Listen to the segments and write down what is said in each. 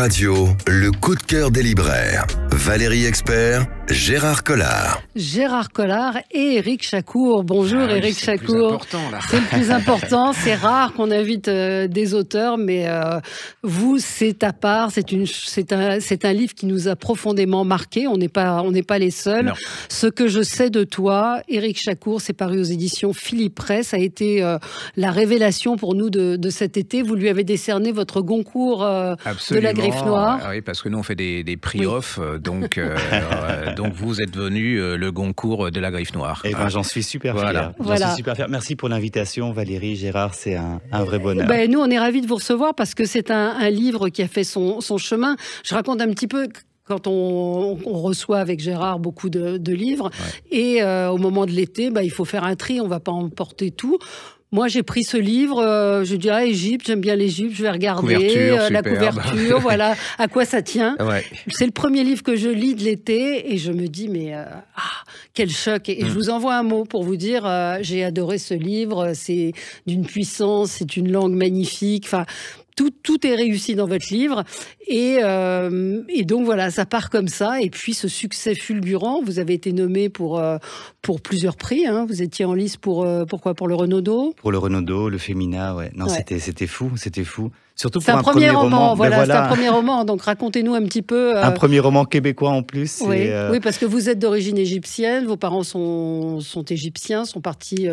Radio, le coup de cœur des libraires. Valérie Expert, Gérard Collard. Gérard Collard et Éric Chacour. Bonjour ah Éric Chacour. C'est le plus important. C'est rare qu'on invite euh, des auteurs, mais euh, vous, c'est à part. C'est un, livre qui nous a profondément marqué. On n'est pas, on n'est pas les seuls. Ce que je sais de toi, Éric Chacour, c'est paru aux éditions Philippe Presse, a été euh, la révélation pour nous de, cet été. Vous lui avez décerné votre Goncourt de la Griffe Noire. Ah oui, parce que nous on fait des, prix off, donc. donc vous êtes venu euh, le Goncourt de la Griffe Noire. Eh ben, j'en suis super fier. Merci pour l'invitation, Valérie, Gérard, c'est un, vrai bonheur. Ben, nous, on est ravis de vous recevoir parce que c'est un, livre qui a fait son, chemin. Je raconte un petit peu quand on, reçoit avec Gérard beaucoup de, livres. Et euh, au moment de l'été, ben, il faut faire un tri, on ne va pas emporter tout. Moi, j'ai pris ce livre. Euh, je dis ah Égypte, j'aime bien l'Égypte. Je vais regarder euh, la couverture. voilà, à quoi ça tient. C'est le premier livre que je lis de l'été et je me dis mais euh, ah, quel choc Et, mm. je vous envoie un mot pour vous dire j'ai adoré ce livre. C'est d'une puissance, c'est une langue magnifique. Enfin, tout, est réussi dans votre livre. Euh, et, donc voilà, ça part comme ça. Et puis ce succès fulgurant, vous avez été nommé pour, euh, plusieurs prix. Hein. Vous étiez en lice pour, euh, pourquoi pour le Renaudot Pour le Renaudot, le Fémina, ouais. Non, c'était fou, c'était fou. Surtout pour un, premier, roman. c'est un hein. premier roman. Donc racontez-nous un petit peu. Un premier roman québécois en plus. Oui, parce que vous êtes d'origine égyptienne, vos parents sont, égyptiens, sont partis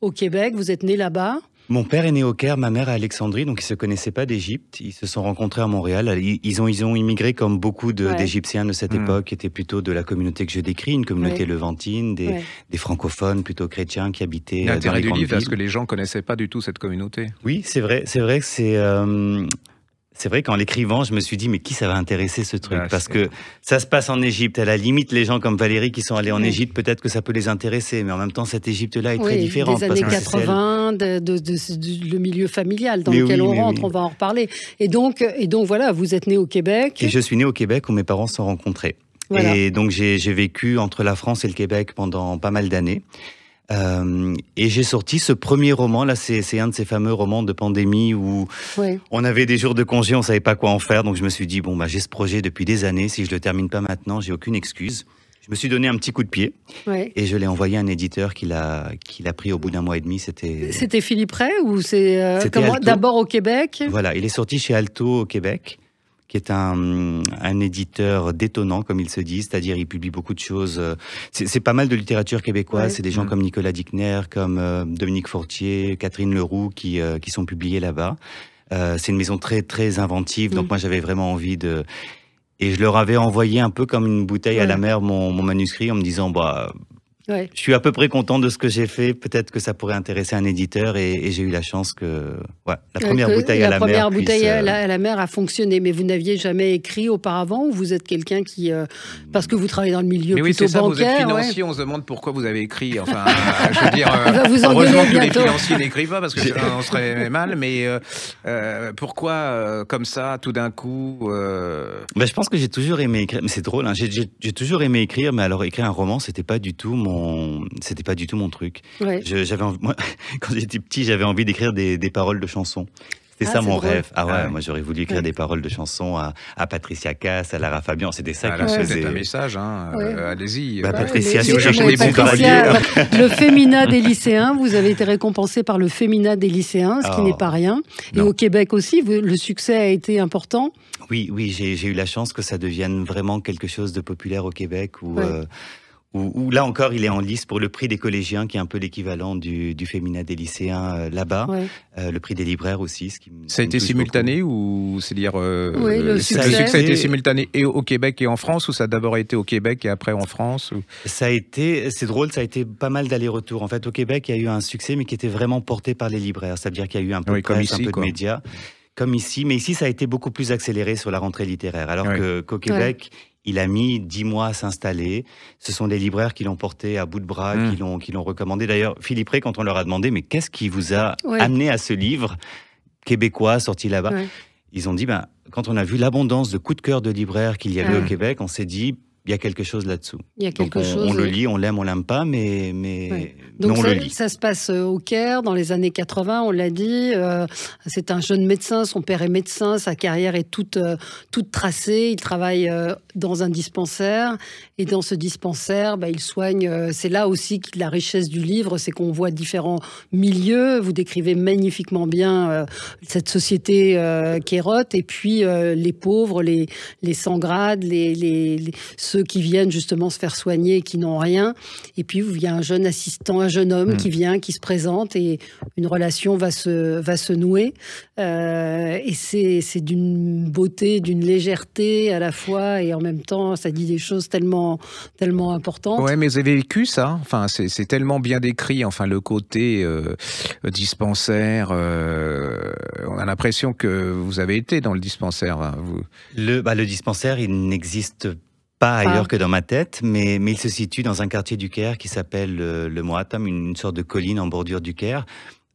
au Québec, vous êtes né là-bas. Mon père est né au Caire, ma mère à Alexandrie, donc ils se connaissaient pas d'Égypte. Ils se sont rencontrés à Montréal. Ils ont, ils ont immigré comme beaucoup d'Égyptiens de, cette hmm. époque, qui étaient plutôt de la communauté que je décris, une communauté levantine, des, francophones plutôt chrétiens qui habitaient. L'intérêt euh, du livre, parce que les gens connaissaient pas du tout cette communauté. Oui, c'est vrai, c'est vrai que c'est. Euh, c'est vrai qu'en l'écrivant, je me suis dit, mais qui ça va intéresser ce truc ah, Parce que ça se passe en Égypte. À la limite, les gens comme Valérie qui sont allés en Égypte, peut-être que ça peut les intéresser. Mais en même temps, cette Égypte-là est très différente. Des années 80, de, le milieu familial dans lequel on rentre, on va en reparler. Et donc, et donc voilà, vous êtes né au Québec. Et je suis né au Québec où mes parents se sont rencontrés. Et donc j'ai vécu entre la France et le Québec pendant pas mal d'années. Euh, et j'ai sorti ce premier roman. Là, c'est un de ces fameux romans de pandémie où on avait des jours de congé, on savait pas quoi en faire. Donc je me suis dit bon bah j'ai ce projet depuis des années. Si je le termine pas maintenant, j'ai aucune excuse. Je me suis donné un petit coup de pied et je l'ai envoyé à un éditeur qui l'a pris au bout d'un mois et demi. C'était c'était Philippe Ray ou c'est euh, d'abord au Québec. Voilà, il est sorti chez Alto au Québec qui est un, un éditeur détonnant, comme il se dit, c'est-à-dire il publie beaucoup de choses. Euh, c'est pas mal de littérature québécoise, c'est des gens comme Nicolas Dickner, comme euh, Dominique Fortier, Catherine Leroux qui, euh, qui sont publiés là-bas. c'est une maison très très inventive, donc mm. moi j'avais vraiment envie de... Et je leur avais envoyé un peu comme une bouteille à la mer mon, mon, manuscrit en me disant, bah, je suis à peu près content de ce que j'ai fait. Peut-être que ça pourrait intéresser un éditeur et, j'ai eu la chance que la euh, première bouteille, à, la mer bouteille euh, à, la, mer. a fonctionné. Mais vous n'aviez jamais écrit auparavant ou vous êtes quelqu'un qui. Euh, parce que vous travaillez dans le milieu mais plutôt oui, ça, bancaire. Vous êtes financier, on se demande pourquoi vous avez écrit. Enfin, je veux dire, vous heureusement que les financiers n'écrivent pas parce que on serait mal. Mais pourquoi comme ça, tout d'un coup ben, Je pense que j'ai toujours aimé écrire. Mais c'est drôle, hein. j'ai toujours aimé écrire. Mais alors, écrire un roman, c'était pas du tout mon c'était pas du tout mon truc. j'avais quand j'étais petit, j'avais envie d'écrire des, paroles de chansons. C'était ah, ça mon rêve. Ah, ah ouais, moi j'aurais voulu écrire des paroles de chansons à, Patricia Cass, à Lara Fabian. C'était ça ah, que je faisais. un message, hein. Euh, allez-y. Euh, bah, Patricia, si des Le féminin des lycéens, vous avez été récompensé par le féminat des lycéens, ce qui oh. n'est pas rien. Et au Québec aussi, le succès a été important. Oui, oui, j'ai eu la chance que ça devienne vraiment quelque chose de populaire au Québec ou euh, là encore il est en lice pour le prix des collégiens, qui est un peu l'équivalent du, féminin des lycéens euh, là-bas. Euh, le prix des libraires aussi. ça a été simultané ou c'est-à-dire euh, oui, le, succès. a été simultané et au Québec et en France ou ça a d'abord été au Québec et après en France Ça a été, c'est drôle, ça a été pas mal dallers retour En fait, au Québec, il y a eu un succès mais qui était vraiment porté par les libraires. C'est-à-dire qu'il y a eu un peu de presse, un peu de médias comme ici, mais ici ça a été beaucoup plus accéléré sur la rentrée littéraire, alors que qu'au Québec, il a mis dix mois à s'installer. Ce sont des libraires qui l'ont porté à bout de bras, hmm. qui l'ont qui l'ont recommandé. D'ailleurs, Philippe Ray, quand on leur a demandé, mais qu'est-ce qui vous a amené à ce livre québécois sorti là-bas Ils ont dit, ben, quand on a vu l'abondance de coups de cœur de libraires qu'il y avait ah. au Québec, on s'est dit, il y a quelque chose là-dessous. Il on, chose. On le lit, on l'aime, on l'aime pas, mais mais, Donc ça, le lit. ça se passe euh, au Caire dans les années 80. On l'a dit, euh, c'est un jeune médecin. Son père est médecin. Sa carrière est toute euh, toute tracée. Il travaille dans un dispensaire et dans ce dispensaire, bah, il soigne. c'est là aussi que la richesse du livre, c'est qu'on voit différents milieux. Vous décrivez magnifiquement bien cette société qui érote et puis les pauvres, les les sans grades, les, les, qui viennent justement se faire soigner, qui n'ont rien. Et puis, il y a un jeune assistant, un jeune homme hmm. qui vient, qui se présente et une relation va se, va se nouer. Euh, et c'est d'une beauté, d'une légèreté à la fois et en même temps, ça dit des choses tellement, tellement importantes. Ouais, mais vous avez vécu ça Enfin, c'est tellement bien décrit. Enfin, le côté euh, dispensaire, euh, on a l'impression que vous avez été dans le dispensaire. Hein, vous. Le, bah, le dispensaire, il n'existe pas pas ailleurs que dans ma tête, mais, il se situe dans un quartier du Caire qui s'appelle euh, le Moatam, une, sorte de colline en bordure du Caire,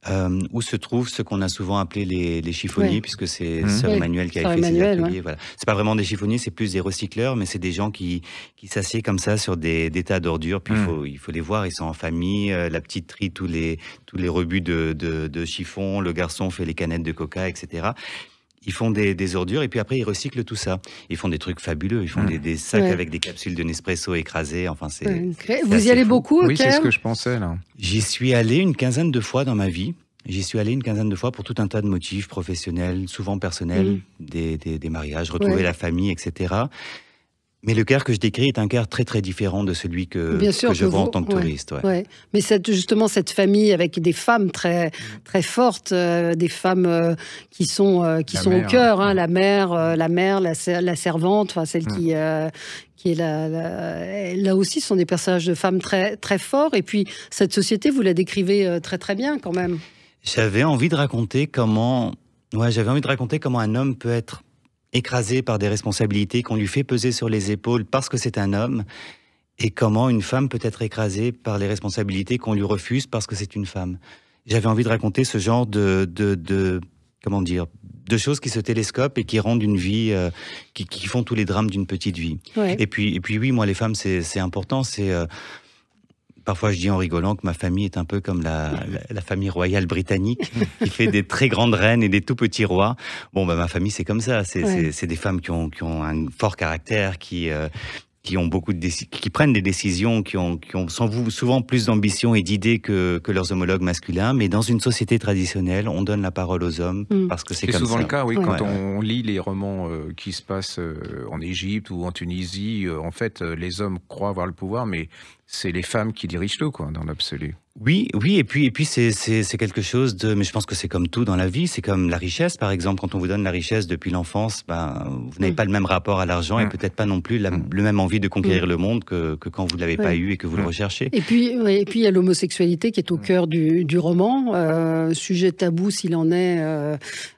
euh, où se trouve ce qu'on a souvent appelé les, chiffonniers, puisque c'est mmh. Sœur Emmanuel qui a fait ces ateliers. Ce Voilà. C'est pas vraiment des chiffonniers, c'est plus des recycleurs, mais c'est des gens qui, qui s'assiedent comme ça sur des, tas d'ordures. Puis mmh. il, faut, les voir, ils sont en famille, euh, la petite trie tous les, tous rebuts de, de, de chiffon, le garçon fait les canettes de coca, etc ils font des, des, ordures et puis après ils recyclent tout ça. Ils font des trucs fabuleux. Ils font des, sacs avec des capsules de Nespresso écrasées. Enfin, c'est. vous y allez beaucoup Oui, c'est ce que je pensais là. J'y suis allé une quinzaine de fois dans ma vie. J'y suis allé une quinzaine de fois pour tout un tas de motifs professionnels, souvent personnels, mm. des, mariages, retrouver la famille, etc. Mais le cœur que je décris est un cœur très très différent de celui que, je vois en tant que touriste. Mais cette, justement cette famille avec des femmes très très fortes, euh, des femmes euh, qui sont euh, qui sont au hein. cœur, hein, mm. la mère, la mère, la, servante, enfin celle mm. qui qui est là, aussi, sont des personnages de femmes très très forts. Et puis cette société, vous la décrivez très très bien quand même. J'avais envie de raconter comment, ouais, j'avais envie de raconter comment un homme peut être écrasé par des responsabilités qu'on lui fait peser sur les épaules parce que c'est un homme, et comment une femme peut être écrasée par les responsabilités qu'on lui refuse parce que c'est une femme. J'avais envie de raconter ce genre de, de, de, comment dire de choses qui se télescopent et qui rendent une vie, euh, qui, qui, font tous les drames d'une petite vie. Et puis, et puis oui, moi les femmes c'est important, c'est euh, Parfois, je dis en rigolant que ma famille est un peu comme la, famille royale britannique, qui fait des très grandes reines et des tout petits rois. Bon, bah, ma famille, c'est comme ça. C'est des femmes qui ont, qui ont, un fort caractère, qui, euh, qui ont beaucoup de qui prennent des décisions qui ont souvent plus d'ambition et d'idées que, leurs homologues masculins mais dans une société traditionnelle on donne la parole aux hommes mm. parce que c'est souvent le cas oui, quand on lit les romans euh, qui se passent euh, en Égypte ou en Tunisie euh, en fait les hommes croient avoir le pouvoir mais c'est les femmes qui dirigent tout quoi dans l'absolu oui, oui, et puis et puis c'est quelque chose de, mais je pense que c'est comme tout dans la vie, c'est comme la richesse par exemple, quand on vous donne la richesse depuis l'enfance, ben vous n'avez pas le même rapport à l'argent et mm. peut-être pas non plus mm. le même envie de conquérir mm. le monde que, quand vous l'avez pas eu et que vous le recherchez. Et puis et puis il y a l'homosexualité qui est au cœur du, roman, euh, sujet tabou s'il en est euh,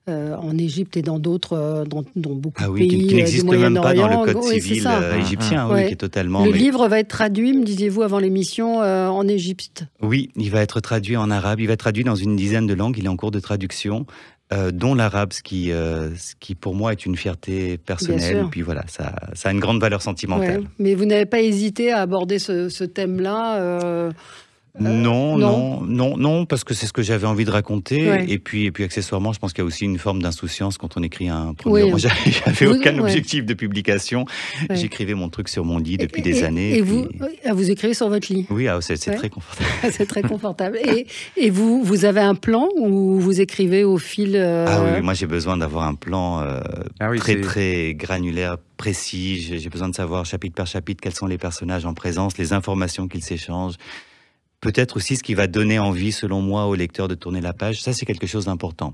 euh, en Égypte et dans d'autres dans, dans, beaucoup ah de pays qui, n'existe même pas dans le code civil égyptien, ah. oui, totalement. Le livre va être traduit, me disiez-vous avant l'émission, en Égypte. Oui il va être traduit en arabe, il va être traduit dans une dizaine de langues, il est en cours de traduction. Euh, dont l'arabe, ce qui, euh, qui pour moi est une fierté personnelle. Et puis voilà, ça, ça a une grande valeur sentimentale. mais vous n'avez pas hésité à aborder ce, thème-là euh, euh, non, non, non, non, parce que c'est ce que j'avais envie de raconter. Et puis, et puis accessoirement, je pense qu'il y a aussi une forme d'insouciance quand on écrit un premier roman. J'avais aucun objectif de publication. J'écrivais mon truc sur mon lit depuis des années. Et vous, ah, vous écrivez sur votre lit Oui, ah, c'est très confortable. c'est très confortable. Et, vous, vous avez un plan ou vous écrivez au fil euh, Ah oui, moi j'ai besoin d'avoir un plan euh, ah très très granulaire précis, j'ai besoin de savoir chapitre par chapitre quels sont les personnages en présence, les informations qu'ils s'échangent, peut-être aussi ce qui va donner envie, selon moi, au lecteur de tourner la page. Ça, c'est quelque chose d'important.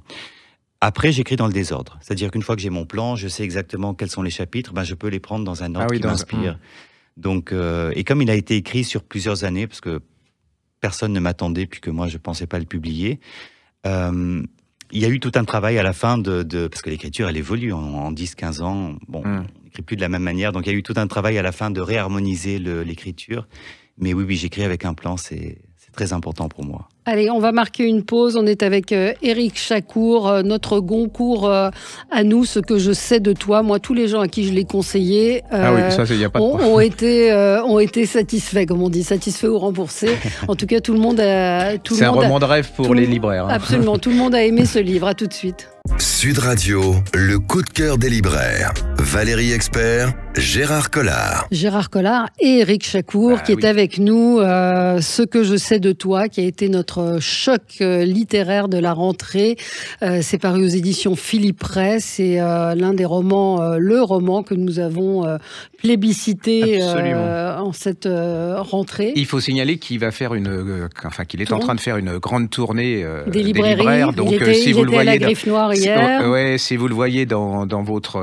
Après, j'écris dans le désordre. C'est-à-dire qu'une fois que j'ai mon plan, je sais exactement quels sont les chapitres, ben, je peux les prendre dans un ah ordre qui m'inspire. Mmh. Donc, euh, et comme il a été écrit sur plusieurs années, parce que personne ne m'attendait, puisque moi, je ne pensais pas le publier, euh, il y a eu tout un travail à la fin de... de parce que l'écriture, elle évolue en, 10-15 ans. Bon, mmh. on n'écrit plus de la même manière. Donc, il y a eu tout un travail à la fin de réharmoniser l'écriture mais oui, oui, j'écris avec un plan, c'est très important pour moi. Allez, on va marquer une pause. On est avec Eric euh, Chacour, euh, notre Goncourt euh, à nous, ce que je sais de toi. Moi, tous les gens à qui je l'ai conseillé ah ont, été, satisfaits, comme on dit, satisfaits ou remboursés. En tout cas, tout le monde a. C'est un roman de rêve pour les libraires. Hein. Absolument, tout le monde a aimé ce livre. À tout de suite. Sud Radio, le coup de cœur des libraires. Valérie Expert, Gérard Collard. Gérard Collard et Eric Chacour, ah qui est avec nous. ce que je sais de toi, qui a été notre euh, choc euh, littéraire de la rentrée. Euh, c'est paru aux éditions Philippe Ray. C'est l'un des romans, le roman que nous avons plébiscité en cette rentrée. Il faut signaler qu'il va faire une, enfin qu'il est en train de faire une grande tournée des, librairies. libraires. Donc si vous le voyez, noire vous le voyez dans, votre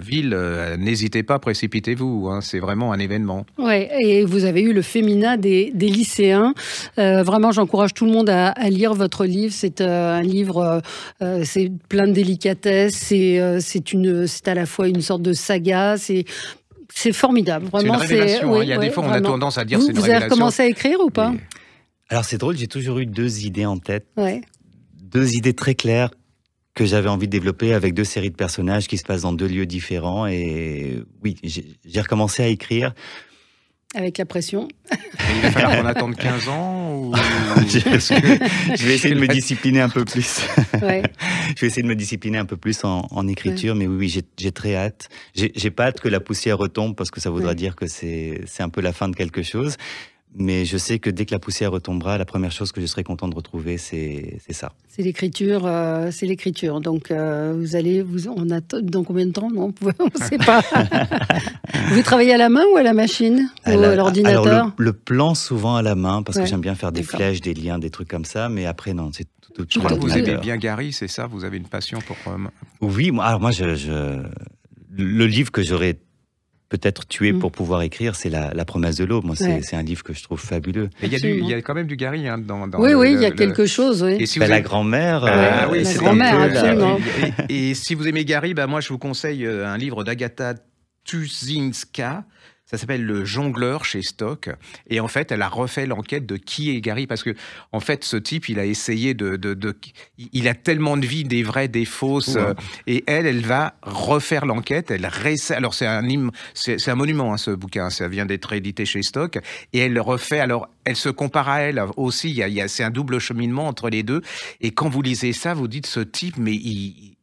ville, n'hésitez pas, précipitez-vous. Hein. c'est vraiment un événement. Ouais, et vous avez eu le féminin des, lycéens. vraiment, j'encourage tout le monde à, lire votre livre. C'est euh, un livre, euh, euh, c'est plein de délicatesse. C'est une, c'est à la fois une sorte de saga. C'est c'est formidable, vraiment. C'est hein. Il y a des fois, on a tendance à dire vous avez recommencé à écrire ou pas Alors c'est drôle, j'ai toujours eu deux idées en tête, deux idées très claires que j'avais envie de développer avec deux séries de personnages qui se passent dans deux lieux différents. Et oui, j'ai recommencé à écrire. Avec la pression. Il va falloir qu'on 15 ans Je vais essayer de me discipliner un peu plus. Je vais essayer de me discipliner un peu plus en, écriture, mais oui, j'ai très hâte. J'ai pas hâte que la poussière retombe parce que ça voudra dire que c'est un peu la fin de quelque chose. Mais je sais que dès que la poussière retombera, la première chose que je serai content de retrouver, c'est ça. C'est l'écriture, euh, c'est l'écriture. Donc euh, vous allez, vous on attend dans combien de temps Non, on ne sait pas. vous travaillez à la main ou à la machine à ou à l'ordinateur le, plan souvent à la main parce que j'aime bien faire des flèches, des liens, des trucs comme ça. Mais après non, c'est tout, tout, Vous avez bien Gary, c'est ça Vous avez une passion pour. Euh, oui, alors moi je... le livre que j'aurais peut-être tuer mm. pour pouvoir écrire, c'est la, promesse de l'eau. Moi, c'est un livre que je trouve fabuleux. Il y, a quand même du Gary hein, dans, Oui, oui, il y a quelque chose. Oui. La grand-mère. la grand-mère, et, si vous aimez Gary, bah, moi, je vous conseille euh, un livre d'Agatha Tuzinska ça s'appelle Le Jongleur chez Stock. Et en fait, elle a refait l'enquête de qui est Gary. Parce que, en fait, ce type, il a essayé de. de, il a tellement de vie des vraies, des fausses. Hein. Euh, et elle, elle va refaire l'enquête. Elle réessaie. Alors, c'est un, c'est, un monument, hein, ce bouquin. Ça vient d'être édité chez Stock. Et elle le refait. Alors, elle se compare à elle aussi. Il y a, a, c'est un double cheminement entre les deux. Et quand vous lisez ça, vous dites ce type, mais il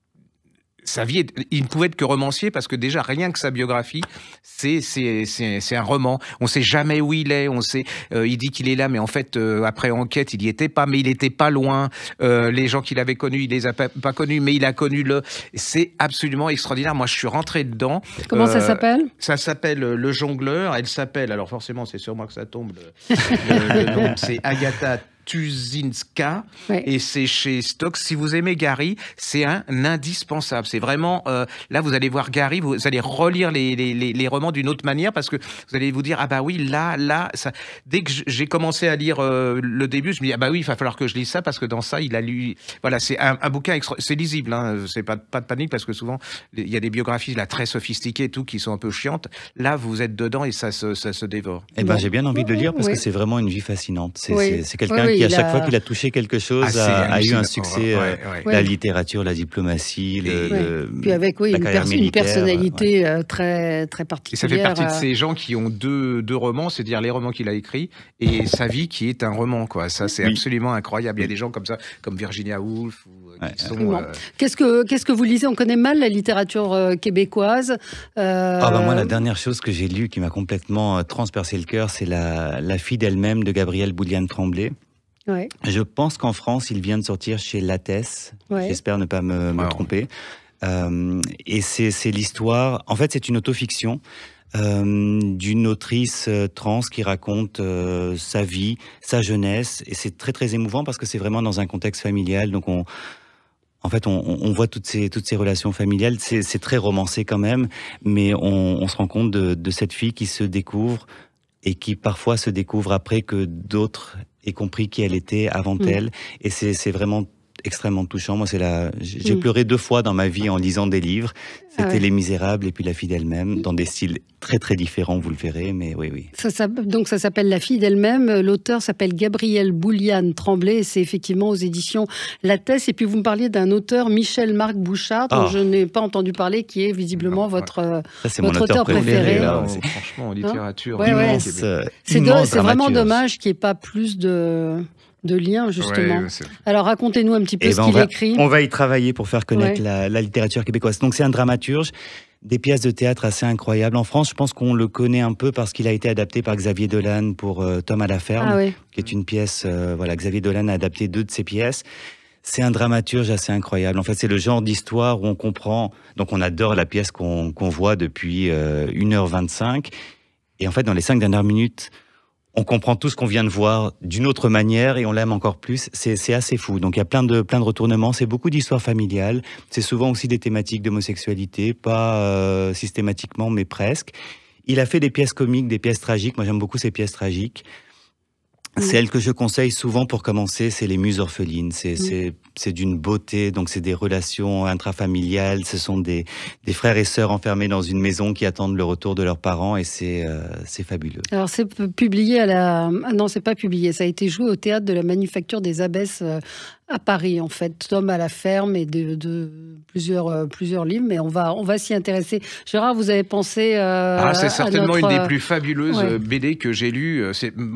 sa vie, il ne pouvait être que romancier parce que déjà rien que sa biographie, c'est c'est un roman. On ne sait jamais où il est. On sait, euh, il dit qu'il est là, mais en fait euh, après enquête, il n'y était pas, mais il n'était pas loin. Euh, les gens qu'il avait connus, il les a pas, connus, mais il a connu le. C'est absolument extraordinaire. Moi, je suis rentré dedans. Comment ça s'appelle Ça s'appelle Le Jongleur. Elle s'appelle. Alors forcément, c'est sur moi que ça tombe. c'est Agatha Stuzinska. Et c'est chez Stock. Si vous aimez Gary, c'est un indispensable. C'est vraiment. Euh, là, vous allez voir Gary, vous allez relire les, les, les, romans d'une autre manière parce que vous allez vous dire Ah, bah oui, là, là. Ça... Dès que j'ai commencé à lire euh, le début, je me dis Ah, bah oui, il va falloir que je lise ça parce que dans ça, il a lu. Voilà, c'est un, bouquin C'est lisible, hein. c'est pas, pas de panique parce que souvent, il y a des biographies là très sophistiquées et tout qui sont un peu chiantes. Là, vous êtes dedans et ça se, ça se dévore. Eh ben, j'ai bien envie de le lire parce que c'est vraiment une vie fascinante. C'est quelqu'un à chaque fois qu'il a touché quelque chose, ah, a, eu un succès. Euh, la littérature, la diplomatie, le, Puis avec, une, personnalité euh, très, très particulière. Et ça fait partie de euh. ces gens qui ont deux, deux romans, c'est-à-dire les romans qu'il a écrits et sa vie qui est un roman. Quoi. Ça, c'est absolument incroyable. Il y a des gens comme ça, comme Virginia Woolf. Qu'est-ce que Qu'est-ce que vous lisez On connaît mal la littérature québécoise. Ah bah, moi, la dernière chose que j'ai lue qui m'a complètement transpercé le cœur, c'est la, fille d'elle-même de Gabriel Bouliane Tremblay. Je pense qu'en France, il vient de sortir chez Lattès. J'espère ne pas me, ah, tromper. Euh, et c'est l'histoire. En fait, c'est une autofiction. Euh, d'une autrice euh, trans qui raconte euh, sa vie, sa jeunesse, et c'est très très émouvant parce que c'est vraiment dans un contexte familial, donc on, en fait, on, voit toutes ces, toutes ces relations familiales. C'est très romancé quand même, mais on, se rend compte de, de, cette fille qui se découvre et qui parfois se découvre après que d'autres et compris qui elle était avant mm. elle. Et c'est vraiment extrêmement touchant. Moi, c'est la. J'ai mm. pleuré deux fois dans ma vie en lisant des livres. Ah C'était Les Misérables et puis La fille d'elle-même, dans des styles très très différents, vous le verrez, mais oui, oui. Ça, donc ça s'appelle La fille d'elle-même. L'auteur s'appelle Gabriel Bouliane Tremblay. C'est effectivement aux éditions La Tesse. Et puis vous me parliez d'un auteur, Michel Marc Bouchard, dont ah. je n'ai pas entendu parler, qui est visiblement ah, votre, euh, votre auteur, préféré. franchement, en littérature, euh, C'est vraiment dommage qu'il n'y ait pas plus de de liens, justement. Alors racontez-nous un petit peu eh ce ben, qu'il écrit. On va y travailler pour faire connaître la, littérature québécoise. Donc c'est un dramaturge, des pièces de théâtre assez incroyables. En France, je pense qu'on le connaît un peu parce qu'il a été adapté par Xavier Dolan pour euh, Tom à la ferme, ah qui est une pièce, euh, voilà, Xavier Dolan a adapté deux de ses pièces. C'est un dramaturge assez incroyable. En fait, c'est le genre d'histoire où on comprend, donc on adore la pièce qu'on, voit depuis 1h25. Euh, Et en fait, dans les cinq dernières minutes, on comprend tout ce qu'on vient de voir d'une autre manière et on l'aime encore plus. C'est assez fou. Donc il y a plein de, plein de retournements. C'est beaucoup d'histoires familiales. C'est souvent aussi des thématiques d'homosexualité, pas euh, systématiquement, mais presque. Il a fait des pièces comiques, des pièces tragiques. Moi, j'aime beaucoup ces pièces tragiques. Mm. Celle que je conseille souvent pour commencer, c'est les muses orphelines. Mm. C'est d'une beauté, donc c'est des relations intrafamiliales. Ce sont des, des frères et sœurs enfermés dans une maison qui attendent le retour de leurs parents et c'est euh, fabuleux. Alors c'est publié à la... non, c'est pas publié. Ça a été joué au théâtre de la Manufacture des Abbesses euh, à Paris, en fait. Tom à la ferme et de, plusieurs, euh, plusieurs livres, mais on va, on va s'y intéresser. Gérard, vous avez pensé. Euh, ah, à c'est certainement une des euh, plus fabuleuses BD que j'ai lues.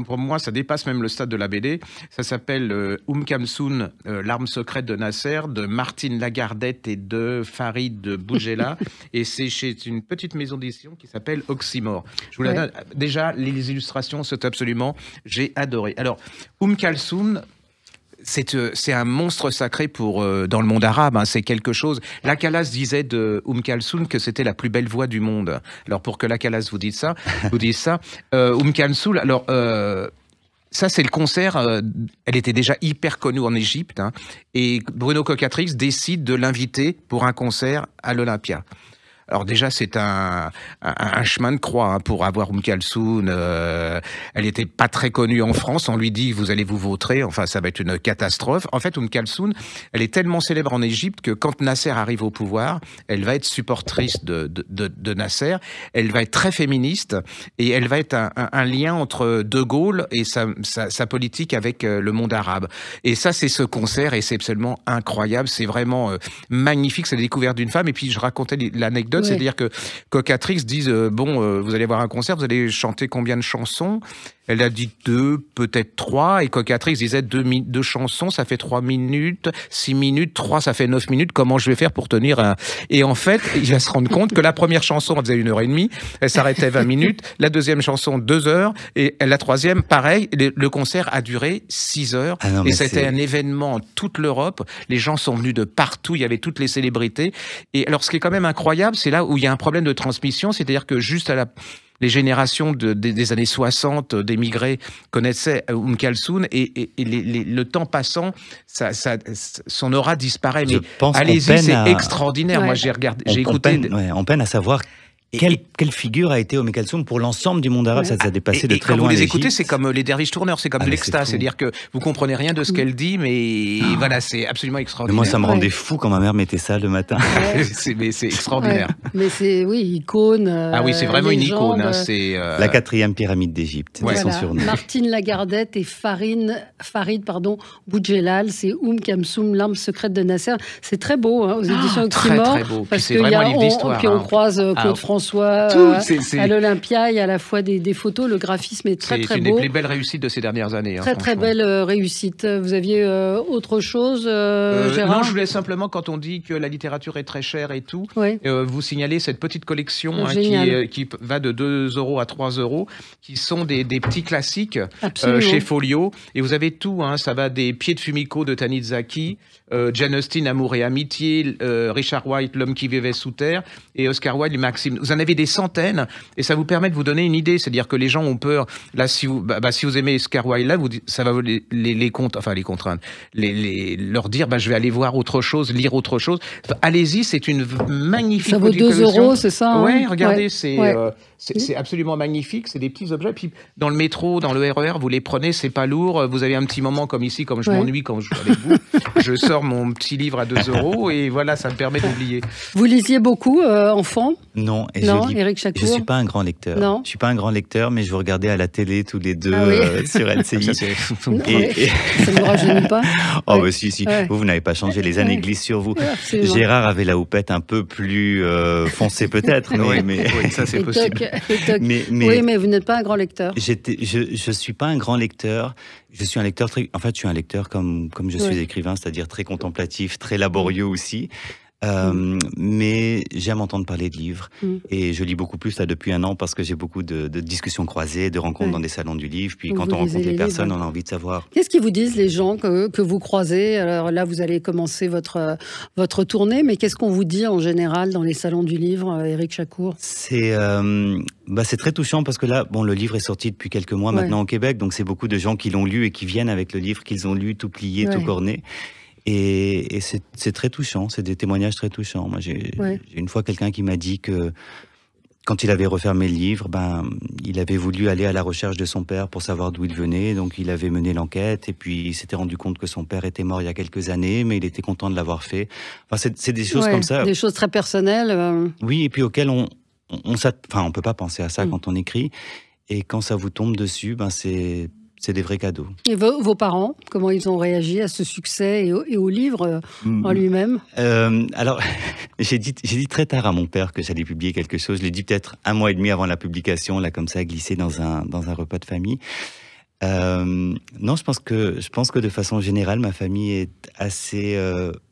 Pour moi, ça dépasse même le stade de la BD. Ça s'appelle Oum Kamsoun, L'arme secrète de Nasser, de Martine Lagardette et de Farid Boujella. et c'est chez une petite maison d'édition qui s'appelle Oxymore. Déjà, les illustrations sont absolument. J'ai adoré. Alors, Oum euh, c'est un monstre sacré pour euh, dans le monde arabe. Hein, c'est quelque chose. La disait de Oum Kalsoum que c'était la plus belle voix du monde. Alors pour que la Kalas vous dise ça, vous dise ça, euh, Oum Kalsoum. Alors ça, c'est le concert. elle était déjà hyper connue en Égypte. Hein, et Bruno Cocatrix décide de l'inviter pour un concert à l'Olympia. Alors déjà, c'est un, chemin de croix hein, pour avoir Oum Kalsoun. Euh, elle n'était pas très connue en France. On lui dit, vous allez vous vautrer. Enfin, ça va être une catastrophe. En fait, Oum Kalsoun, elle est tellement célèbre en Égypte que quand Nasser arrive au pouvoir, elle va être supportrice de, Nasser. Elle va être très féministe et elle va être un, lien entre De Gaulle et sa, politique avec euh, le monde arabe. Et ça, c'est ce concert et c'est absolument incroyable. C'est vraiment euh, magnifique. C'est la découverte d'une femme. Et puis, je racontais l'anecdote c'est-à-dire que Cocatrix disent euh, bon, euh, vous allez voir un concert, vous allez chanter combien de chansons elle a dit deux, peut-être trois, et Cocatrix disait deux, deux chansons, ça fait trois minutes, six minutes, trois, ça fait neuf minutes, comment je vais faire pour tenir un... Et en fait, il va se rendre compte que la première chanson, elle faisait une heure et demie, elle s'arrêtait vingt minutes, la deuxième chanson, deux heures, et la troisième, pareil, le concert a duré six heures, ah et c'était un événement en toute l'Europe, les gens sont venus de partout, il y avait toutes les célébrités, et alors ce qui est quand même incroyable, c'est là où il y a un problème de transmission, c'est-à-dire que juste à la les générations des années 60 euh, d'émigrés connaissaient Um et, le temps passant, son aura disparaît. mais allez-y, c'est extraordinaire. Moi, j'ai regardé, j'ai écouté. En peine à savoir quelle, figure a été Omé Kalsoum pour l'ensemble du monde arabe ça, a dépassé ah, de très loin. Quand vous les écoutez, c'est comme les derviches tourneurs, c'est comme ah, l'extase. C'est-à-dire que vous comprenez rien de ce qu'elle dit, mais ah. voilà, c'est absolument extraordinaire. moi, ça me rendait fou quand ma mère mettait ça le matin. mais c'est extraordinaire. Mais c'est, oui, icône. ah oui, c'est euh, vraiment une icône. Hein, c'est euh, La quatrième pyramide d'Égypte. Voilà. Martine Lagardette et Farine, Farid pardon, Boudjelal, c'est Oum Kamsoum, l'âme secrète de Nasser. C'est très beau hein, aux ah, éditions Très, très beau. Parce qu'il y on hein. croise euh, Claude François soit euh, à l'Olympia. Il y a à la fois des, photos, le graphisme est très très beau. C'est une des plus belles réussites de ces dernières années. Hein, très très belle euh, réussite. Vous aviez euh, autre chose, Non, je voulais simplement quand on dit que la littérature est très chère et tout, vous signaler cette petite collection hein, qui, qui, va de 2 euros à 3 euros, qui sont des, petits classiques chez Folio. Et vous avez tout, hein, ça va des Pieds de fumico de Tanizaki, euh, Jane Austen, Amour et Amitié, Richard White, L'homme qui vivait sous terre, et Oscar Wilde, Maxime. Vous en avez des centaines et ça vous permet de vous donner une idée. C'est-à-dire que les gens ont peur. Là, si vous, bah, bah, si vous aimez Scarway là, vous, ça va les, les, enfin les contraintes, les, leur dire bah, je vais aller voir autre chose, lire autre chose. Allez-y, c'est une magnifique. Ça vaut 2 euros, c'est ça hein Oui, regardez, euh, c'est c'est absolument magnifique. C'est des petits objets. Puis dans le métro, dans le RER, e vous les prenez, c'est pas lourd. Vous avez un petit moment comme ici, comme je m'ennuie quand je joue avec vous. je sors mon petit livre à 2 euros et voilà, ça me permet d'oublier. Vous lisiez beaucoup, euh, enfant Non, non, je Eric Je suis pas un grand lecteur. Non. Je suis pas un grand lecteur, mais je vous regardais à la télé tous les deux ah euh, sur LCI. et... Ça ne vous rajeunit pas Oh, mais bah, si, si. Vous, n'avez pas changé. Les années glissent sur vous. Gérard avait la houppette un peu plus euh, foncée peut-être. mais, mais... ça c'est possible. mais, mais... Oui, mais vous n'êtes pas un grand lecteur. Je ne suis pas un grand lecteur. Je suis un lecteur très... En fait, je suis un lecteur comme, comme je suis écrivain, c'est-à-dire très contemplatif, très laborieux aussi. Mmh. Euh, mais j'aime entendre parler de livres. Mmh. Et je lis beaucoup plus là depuis un an parce que j'ai beaucoup de, discussions croisées, de rencontres dans des salons du livre. Puis quand on rencontre les, personnes, on a envie de savoir. Qu'est-ce qu'ils vous disent les gens que, que vous croisez Alors là, vous allez commencer votre, votre tournée, mais qu'est-ce qu'on vous dit en général dans les salons du livre, Eric euh, Chacour euh, bah, C'est très touchant parce que là, bon, le livre est sorti depuis quelques mois maintenant au Québec. Donc c'est beaucoup de gens qui l'ont lu et qui viennent avec le livre qu'ils ont lu, tout plié, tout corné. Et, et c'est très touchant, c'est des témoignages très touchants. Moi, j'ai une fois quelqu'un qui m'a dit que quand il avait refermé le livre, ben, il avait voulu aller à la recherche de son père pour savoir d'où il venait. Donc, il avait mené l'enquête et puis il s'était rendu compte que son père était mort il y a quelques années, mais il était content de l'avoir fait. Enfin, c'est des choses comme ça. Des choses très personnelles. Euh. Oui, et puis auxquelles on, on, on, enfin, on peut pas penser à ça mm. quand on écrit. Et quand ça vous tombe dessus, ben, c'est c'est des vrais cadeaux. Et vos, parents, comment ils ont réagi à ce succès et au, livre euh, mm-hmm. en lui-même euh, Alors, j'ai dit, très tard à mon père que j'allais publier quelque chose. Je l'ai dit peut-être un mois et demi avant la publication, là comme ça, glissé dans un, dans un repas de famille. Euh, non, je pense, que, je pense que de façon générale, ma famille est assez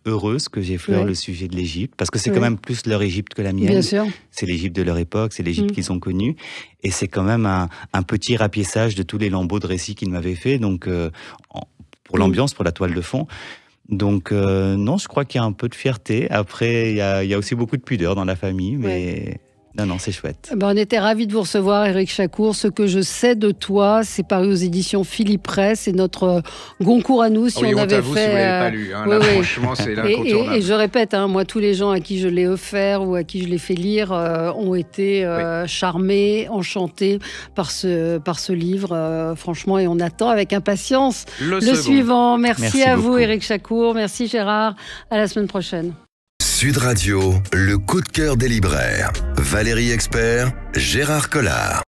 heureuse que j'ai fleur le sujet de l'Égypte, parce que c'est quand même plus leur Égypte que la mienne. C'est l'Égypte de leur époque, c'est l'Égypte mm. qu'ils ont connue, et c'est quand même un, petit rapiessage de tous les lambeaux de récits qu'ils m'avaient fait, donc euh, pour mm. l'ambiance, pour la toile de fond. Donc euh, non, je crois qu'il y a un peu de fierté. Après, il y, a, aussi beaucoup de pudeur dans la famille, mais... Non, non, c'est chouette. Eh ben, on était ravis de vous recevoir, Éric Chacour. Ce que je sais de toi, c'est paru aux éditions Philippe Presse. et notre euh, Goncourt à nous, si ah on, avait fait. Si vous euh, pas lu. Hein. oui, oui. Franchement, c'est Et, je répète, hein, moi, tous les gens à qui je l'ai offert ou à qui je l'ai fait lire euh, ont été charmés, enchantés par ce, par ce livre, franchement. Et on attend avec impatience le, suivant. Merci, à vous, Éric Chacour. Merci, Gérard. À la semaine prochaine. Sud Radio, le coup de cœur des libraires. Valérie Expert, Gérard Collard.